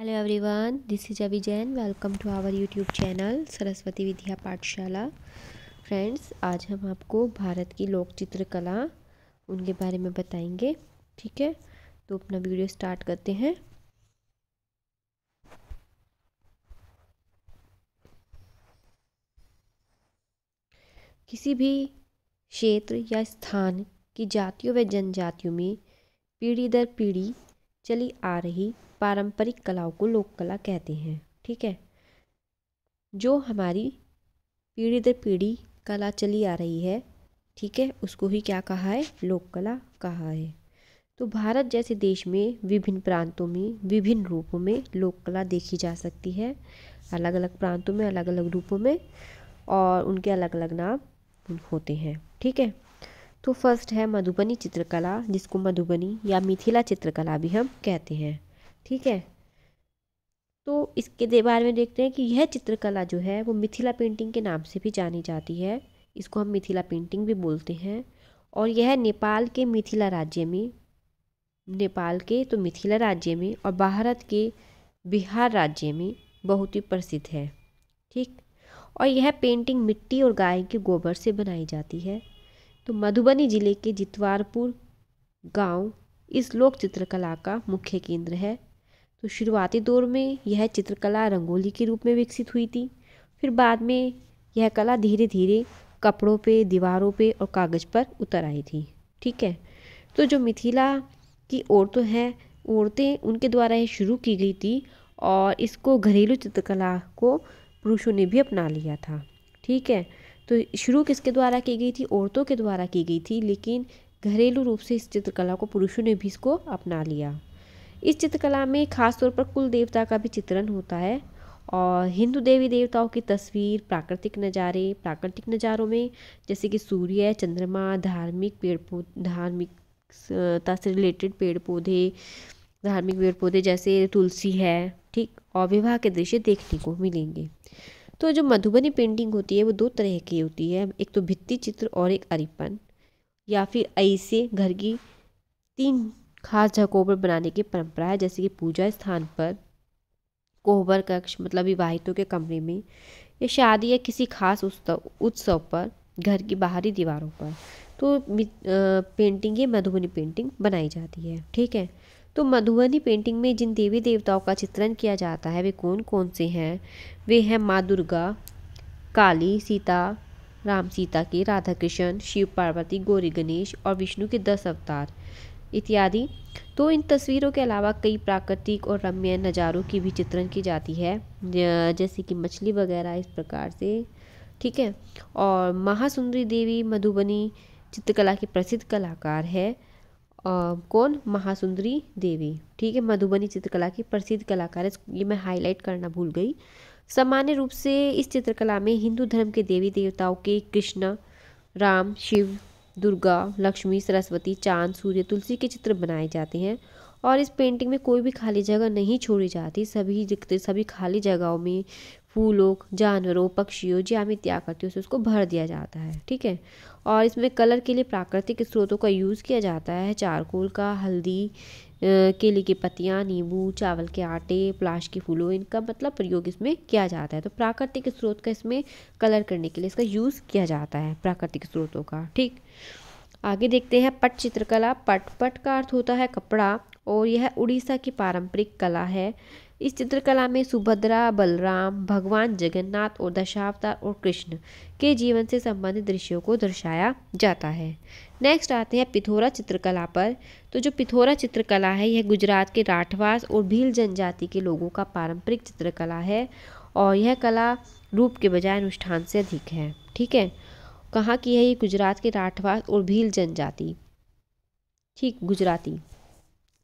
hello everyone this is Abhi Jain welcome to our YouTube channel Saraswati Vidya Pathshala friends आज हम आपको भारत की लोक चित्रकला उनके बारे में बताएंगे ठीक है तो अपना वीडियो स्टार्ट करते हैं किसी भी क्षेत्र या स्थान की जातियों व जनजातियों में पीढ़ी दर पीढ़ी चली आ रही पारंपरिक कलाओं को लोक कला कहते हैं ठीक है जो हमारी पीढ़ी दर पीढ़ी कला चली आ रही है ठीक है उसको ही क्या कहा है लोक कला कहा है तो भारत जैसे देश में विभिन्न प्रांतों में विभिन्न रूपों में लोक कला देखी जा सकती है अलग अलग प्रांतों में अलग अलग रूपों में और उनके अलग अलग नाम होते हैं ठीक है तो फर्स्ट है मधुबनी चित्रकला जिसको मधुबनी या मिथिला चित्रकला भी हम कहते हैं ठीक है तो इसके बारे में देखते हैं कि यह चित्रकला जो है वो मिथिला पेंटिंग के नाम से भी जानी जाती है इसको हम मिथिला पेंटिंग भी बोलते हैं और यह नेपाल के मिथिला राज्य में नेपाल के तो मिथिला राज्य में और भारत के बिहार राज्य में बहुत ही प्रसिद्ध है ठीक और यह पेंटिंग मिट्टी और गाय के गोबर से बनाई जाती है तो मधुबनी जिले के जितवारपुर गांव इस लोक चित्रकला का मुख्य केंद्र है तो शुरुआती दौर में यह चित्रकला रंगोली के रूप में विकसित हुई थी फिर बाद में यह कला धीरे धीरे कपड़ों पे दीवारों पे और कागज़ पर उतर आई थी ठीक है तो जो मिथिला की औरतों हैं औरतें उनके द्वारा ये शुरू की गई थी और इसको घरेलू चित्रकला को पुरुषों ने भी अपना लिया था ठीक है तो शुरू किसके द्वारा की गई थी औरतों के द्वारा की गई थी लेकिन घरेलू रूप से इस चित्रकला को पुरुषों ने भी इसको अपना लिया इस चित्रकला में खास तौर पर कुल देवता का भी चित्रण होता है और हिंदू देवी देवताओं की तस्वीर प्राकृतिक नज़ारे प्राकृतिक नज़ारों में जैसे कि सूर्य चंद्रमा धार्मिक पेड़ पौधे धार्मिकता से रिलेटेड पेड़ पौधे धार्मिक पेड़ पौधे जैसे तुलसी है ठीक और विवाह के दृश्य देखने को मिलेंगे तो जो मधुबनी पेंटिंग होती है वो दो तरह की होती है एक तो भित्ति चित्र और एक अरिपन या फिर ऐसे घर की तीन खास जगहों पर बनाने की परंपरा है जैसे कि पूजा स्थान पर कोहबर कक्ष मतलब विवाहितों के कमरे में या शादी या किसी खास उत्सव उत्सव पर घर की बाहरी दीवारों पर तो पेंटिंग ये मधुबनी पेंटिंग बनाई जाती है ठीक है तो मधुबनी पेंटिंग में जिन देवी देवताओं का चित्रण किया जाता है वे कौन कौन से हैं वे हैं माँ दुर्गा काली सीता राम सीता के राधा कृष्ण शिव पार्वती गौरी गणेश और विष्णु के दस अवतार इत्यादि तो इन तस्वीरों के अलावा कई प्राकृतिक और रम्य नज़ारों की भी चित्रण की जाती है जैसे कि मछली वगैरह इस प्रकार से ठीक है और महासुंदरी देवी मधुबनी चित्रकला की प्रसिद्ध कलाकार है आ, कौन महासुंदरी देवी ठीक है मधुबनी चित्रकला की प्रसिद्ध कलाकार है ये मैं हाईलाइट करना भूल गई सामान्य रूप से इस चित्रकला में हिंदू धर्म के देवी देवताओं के कृष्ण राम शिव दुर्गा लक्ष्मी सरस्वती चांद सूर्य तुलसी के चित्र बनाए जाते हैं और इस पेंटिंग में कोई भी खाली जगह नहीं छोड़ी जाती सभी सभी खाली जगहों में फूलों जानवरों पक्षियों ज्यामित आकृतियों से उसको भर दिया जाता है ठीक है और इसमें कलर के लिए प्राकृतिक स्रोतों का यूज़ किया जाता है चारकोल का हल्दी केले की पत्तियाँ नींबू चावल के आटे प्लाश के फूलों इनका मतलब प्रयोग इसमें किया जाता है तो प्राकृतिक स्रोत का इसमें कलर करने के लिए इसका यूज़ किया जाता है प्राकृतिक स्रोतों का ठीक आगे देखते हैं पट चित्रकला पट पट का अर्थ होता है कपड़ा और यह उड़ीसा की पारंपरिक कला है इस चित्रकला में सुभद्रा बलराम भगवान जगन्नाथ और दशावतार और कृष्ण के जीवन से संबंधित दृश्यों को दर्शाया जाता है नेक्स्ट आते हैं पिथौरा चित्रकला पर तो जो पिथौरा चित्रकला है यह गुजरात के राठवास और भील जनजाति के लोगों का पारंपरिक चित्रकला है और यह कला रूप के बजाय अनुष्ठान से अधिक है ठीक है कहाँ की है ये गुजरात के राठवास और भील जनजाति ठीक गुजराती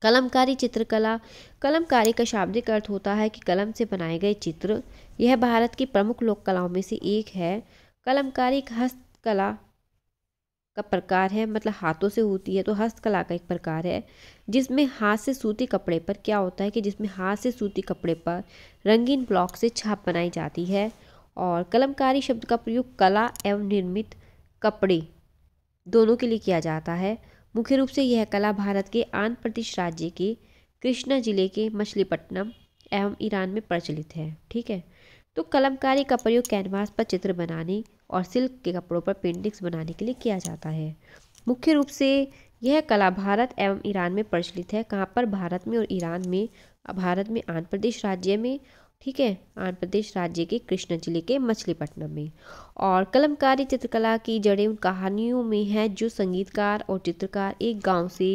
कलमकारी चित्रकला कलमकारी का शाब्दिक अर्थ होता है कि कलम से बनाए गए चित्र यह भारत की प्रमुख लोक कलाओं में से एक है कलमकारी एक हस्तकला का प्रकार है मतलब हाथों से होती है तो हस्तकला का एक प्रकार है जिसमें हाथ से सूती कपड़े पर क्या होता है कि जिसमें हाथ से सूती कपड़े पर रंगीन ब्लॉक से छाप बनाई जाती है और कलमकारी शब्द का प्रयोग कला एवं निर्मित कपड़े दोनों के लिए किया जाता है मुख्य रूप से यह कला भारत के आंध्र प्रदेश राज्य के कृष्णा जिले के मछलीपट्टनम एवं ईरान में प्रचलित है ठीक है तो कलमकारी का प्रयोग कैनवास पर चित्र बनाने और सिल्क के कपड़ों पर पेंटिंग्स बनाने के लिए किया जाता है मुख्य रूप से यह कला भारत एवं ईरान में प्रचलित है कहाँ पर भारत में और ईरान में भारत में आंध्र प्रदेश राज्य में ठीक है आंध्र प्रदेश राज्य के कृष्णा जिले के मछलीपट्टनम में और कलमकारी चित्रकला की जड़ें उन कहानियों में है जो संगीतकार और चित्रकार एक गांव से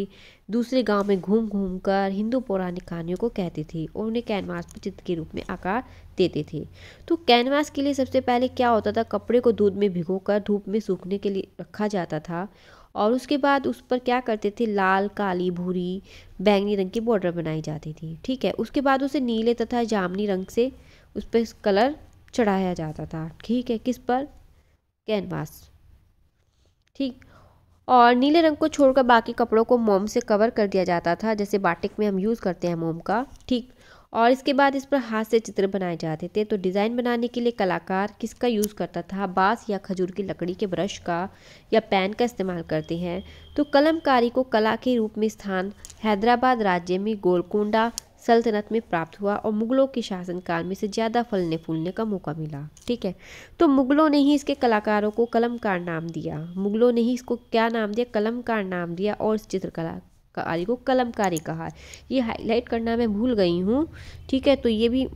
दूसरे गांव में घूम घूम कर हिंदू पौराणिक कहानियों को कहते थे और उन्हें कैनवास पर चित्र के रूप में आकार देते थे तो कैनवास के लिए सबसे पहले क्या होता था कपड़े को दूध में भिगो कर धूप में सूखने के लिए रखा जाता था और उसके बाद उस पर क्या करते थे लाल काली भूरी बैंगनी रंग की बॉर्डर बनाई जाती थी ठीक है उसके बाद उसे नीले तथा जामनी रंग से उस पर कलर चढ़ाया जाता था ठीक है किस पर कैनवास ठीक और नीले रंग को छोड़कर बाकी कपड़ों को मोम से कवर कर दिया जाता था जैसे बाटिक में हम यूज़ करते हैं मोम का ठीक और इसके बाद इस पर हाथ से चित्र बनाए जाते थे तो डिज़ाइन बनाने के लिए कलाकार किसका यूज़ करता था बाँस या खजूर की लकड़ी के ब्रश का या पेन का इस्तेमाल करते हैं तो कलमकारी को कला के रूप में स्थान हैदराबाद राज्य में गोलकोंडा सल्तनत में प्राप्त हुआ और मुगलों के शासनकाल में से ज़्यादा फलने फूलने का मौका मिला ठीक है तो मुगलों ने ही इसके कलाकारों को कलमकार नाम दिया मुगलों ने ही इसको क्या नाम दिया कलमकार नाम दिया और इस चित्रकला कारी को कलमकारी कहा है ये हाईलाइट करना मैं भूल गई हूँ ठीक है तो ये भी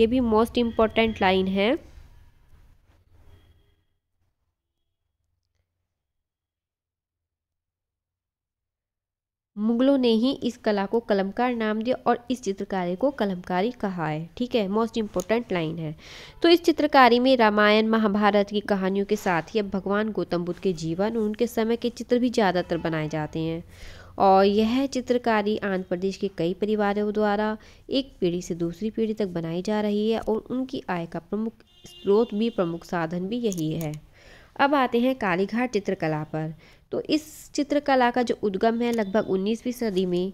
ये भी मोस्ट इम्पॉर्टेंट लाइन है मुगलों ने ही इस कला को कलमकार नाम दिया और इस चित्रकारी को कलमकारी कहा है ठीक है मोस्ट इम्पोर्टेंट लाइन है तो इस चित्रकारी में रामायण महाभारत की कहानियों के साथ ही अब भगवान गौतम बुद्ध के जीवन और उनके समय के चित्र भी ज़्यादातर बनाए जाते हैं और यह चित्रकारी आंध्र प्रदेश के कई परिवारों द्वारा एक पीढ़ी से दूसरी पीढ़ी तक बनाई जा रही है और उनकी आय का प्रमुख स्रोत भी प्रमुख साधन भी यही है अब आते हैं कालीघाट चित्रकला पर तो इस चित्रकला का जो उद्गम है लगभग 19वीं सदी में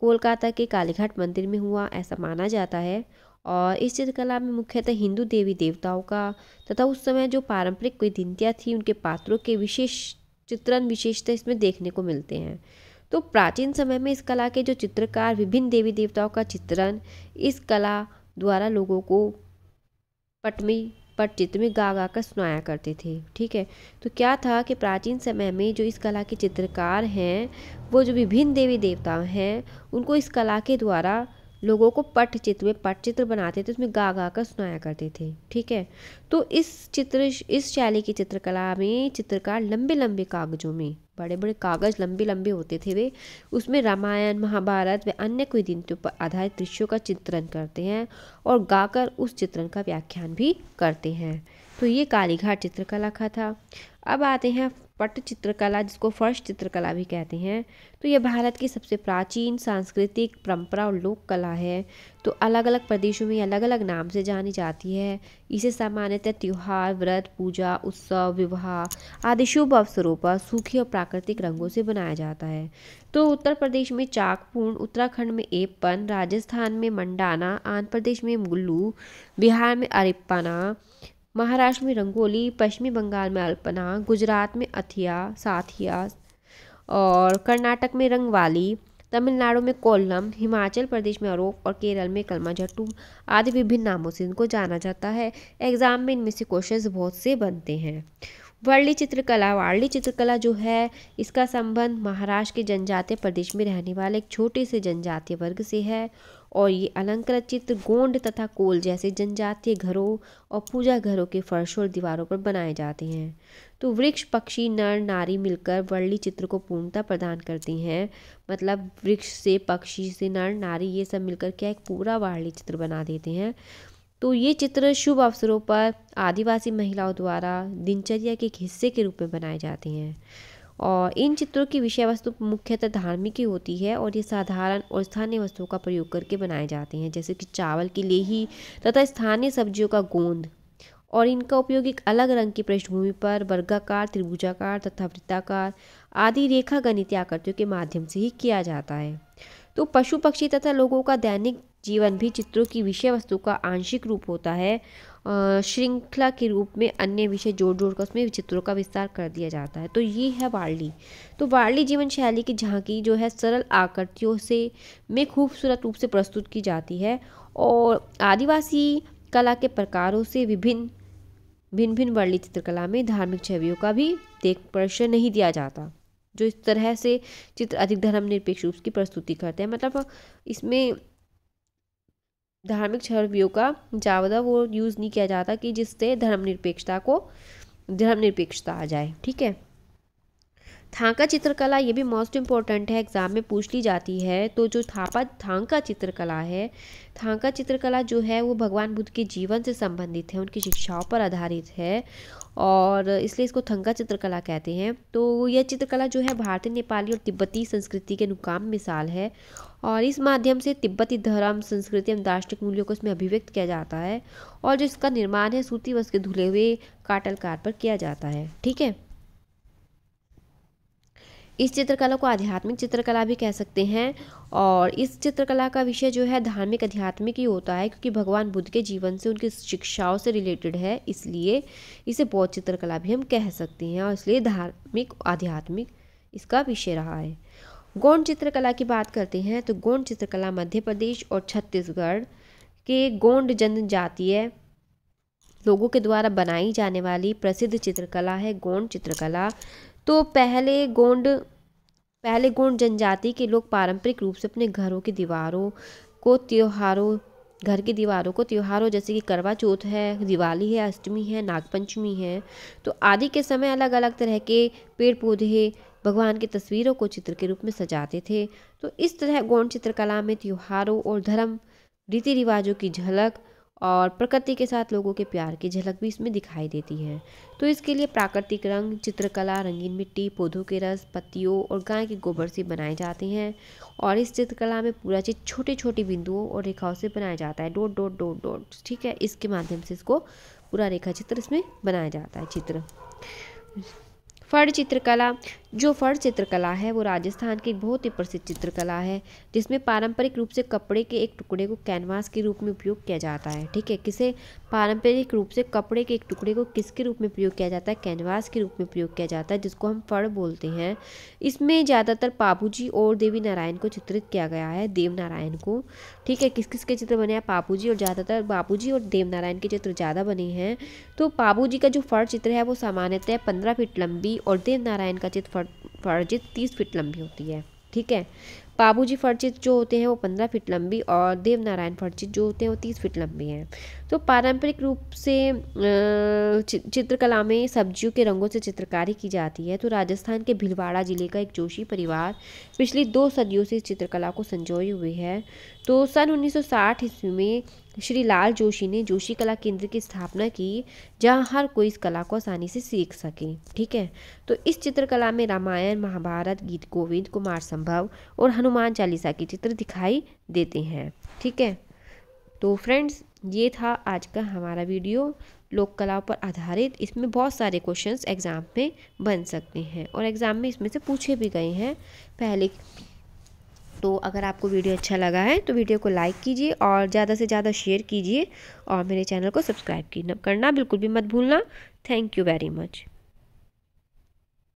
कोलकाता के कालीघाट मंदिर में हुआ ऐसा माना जाता है और इस चित्रकला में मुख्यतः हिंदू देवी देवताओं का तथा उस समय जो पारंपरिक कोई दिनतियाँ थी उनके पात्रों के विशेष चित्रण विशेषता इसमें देखने को मिलते हैं तो प्राचीन समय में इस कला के जो चित्रकार विभिन्न देवी देवताओं का चित्रण इस कला द्वारा लोगों को पटमी पट चित्र में गा गा कर सुनाया करते थे ठीक है तो क्या था कि प्राचीन समय में जो इस कला के चित्रकार हैं वो जो विभिन्न देवी देवता हैं उनको इस कला के द्वारा लोगों को पट चित्र में चित्र बनाते थे तो उसमें गा गा कर सुनाया करते थे ठीक है तो इस चित्र इस शैली की चित्रकला में चित्रकार लंबे लंबे कागजों में बड़े बड़े कागज लंबे लंबे होते थे वे उसमें रामायण महाभारत व अन्य कोई दिनों पर आधारित दृश्यों का चित्रण करते हैं और गाकर उस चित्रण का व्याख्यान भी करते हैं तो ये कालीघाट चित्रकला का था अब आते हैं पट चित्रकला जिसको फर्श चित्रकला भी कहते हैं तो यह भारत की सबसे प्राचीन सांस्कृतिक परंपरा और लोक कला है तो अलग अलग प्रदेशों में अलग अलग नाम से जानी जाती है इसे सामान्यतः त्यौहार व्रत पूजा उत्सव विवाह आदि शुभ अवसरों पर सूखे और प्राकृतिक रंगों से बनाया जाता है तो उत्तर प्रदेश में चाकपूर्ण उत्तराखंड में एपन राजस्थान में मंडाना आंध्र प्रदेश में मुल्लू बिहार में अरिप्पाना महाराष्ट्र में रंगोली पश्चिमी बंगाल में अल्पना गुजरात में अथिया साथिया और कर्नाटक में रंगवाली तमिलनाडु में कोल्लम हिमाचल प्रदेश में अरोक और केरल में कलमाझट्टू आदि विभिन्न नामों से इनको जाना जाता है एग्ज़ाम में इनमें से क्वेश्चन बहुत से बनते हैं वर्ली चित्रकला वर्ली चित्रकला जो है इसका संबंध महाराष्ट्र के जनजातीय प्रदेश में रहने वाले एक छोटे से जनजातीय वर्ग से है और ये अलंकृत चित्र गोंड तथा कोल जैसे जनजातीय घरों और पूजा घरों के फर्शों और दीवारों पर बनाए जाते हैं तो वृक्ष पक्षी नर नारी मिलकर वर्ली चित्र को पूर्णता प्रदान करती हैं मतलब वृक्ष से पक्षी से नर नारी ये सब मिलकर क्या एक पूरा वर्ली चित्र बना देते हैं तो ये चित्र शुभ अवसरों पर आदिवासी महिलाओं द्वारा दिनचर्या के एक हिस्से के रूप में बनाए जाते हैं और इन चित्रों की विषय वस्तु मुख्यतः धार्मिक ही होती है और ये साधारण और स्थानीय वस्तुओं का प्रयोग करके बनाए जाते हैं जैसे कि चावल की लेही तथा स्थानीय सब्जियों का गोंद और इनका उपयोग एक अलग रंग की पृष्ठभूमि पर वर्गाकार त्रिभुजाकार तथा वृत्ताकार आदि रेखा गणित आकृतियों के माध्यम से ही किया जाता है तो पशु पक्षी तथा लोगों का दैनिक जीवन भी चित्रों की विषय वस्तु का आंशिक रूप होता है श्रृंखला के रूप में अन्य विषय जोड़ जोड़ कर उसमें चित्रों का विस्तार कर दिया जाता है तो ये है वार्ली तो वार्ली जीवन शैली की झांकी जो है सरल आकृतियों से में खूबसूरत रूप से प्रस्तुत की जाती है और आदिवासी कला के प्रकारों से विभिन्न भिन्न भिन्न वर्ली चित्रकला में धार्मिक छवियों का भी देख परिचय नहीं दिया जाता जो इस तरह से चित्र अधिक धर्म निरपेक्ष रूप की प्रस्तुति करते हैं मतलब इसमें धार्मिक छवियों का ज़्यादा वो यूज़ नहीं किया जाता कि जिससे धर्मनिरपेक्षता को धर्मनिरपेक्षता आ जाए ठीक है थांका चित्रकला ये भी मोस्ट इम्पॉर्टेंट है एग्ज़ाम में पूछ ली जाती है तो जो थापा थांका चित्रकला है थांका चित्रकला जो है वो भगवान बुद्ध के जीवन से संबंधित है उनकी शिक्षाओं पर आधारित है और इसलिए इसको थंगा चित्रकला कहते हैं तो यह चित्रकला जो है भारतीय नेपाली और तिब्बती संस्कृति के नुकाम मिसाल है और इस माध्यम से तिब्बती धर्म संस्कृति एवं दार्शनिक मूल्यों को इसमें अभिव्यक्त किया जाता है और जो इसका निर्माण है सूती वस्त्र के धुले हुए काटल कार पर किया जाता है ठीक है इस चित्रकला को आध्यात्मिक चित्रकला भी कह सकते हैं और इस चित्रकला का विषय जो है धार्मिक आध्यात्मिक ही होता है क्योंकि भगवान बुद्ध के जीवन से उनकी शिक्षाओं से रिलेटेड है इसलिए इसे बौद्ध चित्रकला भी हम कह सकते हैं और इसलिए धार्मिक आध्यात्मिक इसका विषय रहा है गौंड चित्रकला की बात करते हैं तो गौंड चित्रकला मध्य प्रदेश और छत्तीसगढ़ के गोंड जनजातीय लोगों के द्वारा बनाई जाने वाली प्रसिद्ध चित्रकला है गौंड चित्रकला तो पहले गोंड पहले गोंड जनजाति के लोग पारंपरिक रूप से अपने घरों की दीवारों को त्योहारों घर की दीवारों को त्योहारों जैसे कि करवा चौथ है दिवाली है अष्टमी है नागपंचमी है तो आदि के समय अलग अलग तरह के पेड़ पौधे भगवान की तस्वीरों को चित्र के रूप में सजाते थे तो इस तरह गौंड चित्रकला में त्योहारों और धर्म रीति रिवाजों की झलक और प्रकृति के साथ लोगों के प्यार की झलक भी इसमें दिखाई देती है तो इसके लिए प्राकृतिक रंग चित्रकला रंगीन मिट्टी पौधों के रस पत्तियों और गाय के गोबर से बनाए जाते हैं और इस चित्रकला में पूरा चीज़ छोटे छोटे बिंदुओं और रेखाओं से बनाया जाता है डोट डोट डोट डोट ठीक है इसके माध्यम से इसको पूरा रेखा चित्र इसमें बनाया जाता है चित्र फर्ड चित्रकला जो फर चित्रकला है वो राजस्थान की एक बहुत ही प्रसिद्ध चित्रकला है जिसमें पारंपरिक रूप से कपड़े के एक टुकड़े को कैनवास के रूप में उपयोग किया जाता है ठीक है किसे पारंपरिक रूप से कपड़े के एक टुकड़े को किसके रूप में प्रयोग किया जाता है कैनवास के रूप में प्रयोग किया जाता है जिसको हम फड़ बोलते हैं इसमें ज़्यादातर पापू और देवी नारायण को चित्रित किया गया है देव नारायण को ठीक है किस किस के चित्र बने हैं पापू और ज़्यादातर बापू और देव नारायण के चित्र ज़्यादा बने हैं तो पापू का जो फड़ चित्र है वो सामान्यतः पंद्रह फीट लंबी और देव नारायण का चित्र फर्जित तीस फीट लंबी होती है ठीक है बाबूजी फर्जित जो होते हैं वो पंद्रह फीट लंबी और देवनारायण फर्जित जो होते हैं वो तीस फीट लंबी हैं तो पारंपरिक रूप से चित्रकला में सब्जियों के रंगों से चित्रकारी की जाती है तो राजस्थान के भिलवाड़ा ज़िले का एक जोशी परिवार पिछली दो सदियों से इस चित्रकला को संजोए हुए है तो सन 1960 सौ ईस्वी में श्री लाल जोशी ने जोशी कला केंद्र की स्थापना की जहाँ हर कोई इस कला को आसानी से सीख सके ठीक है तो इस चित्रकला में रामायण महाभारत गीत गोविंद कुमार संभव और हनुमान चालीसा के चित्र दिखाई देते हैं ठीक है तो फ्रेंड्स ये था आज का हमारा वीडियो लोक कलाओं पर आधारित इसमें बहुत सारे क्वेश्चंस एग्ज़ाम में बन सकते हैं और एग्ज़ाम में इसमें से पूछे भी गए हैं पहले तो अगर आपको वीडियो अच्छा लगा है तो वीडियो को लाइक कीजिए और ज़्यादा से ज़्यादा शेयर कीजिए और मेरे चैनल को सब्सक्राइब करना बिल्कुल भी मत भूलना थैंक यू वेरी मच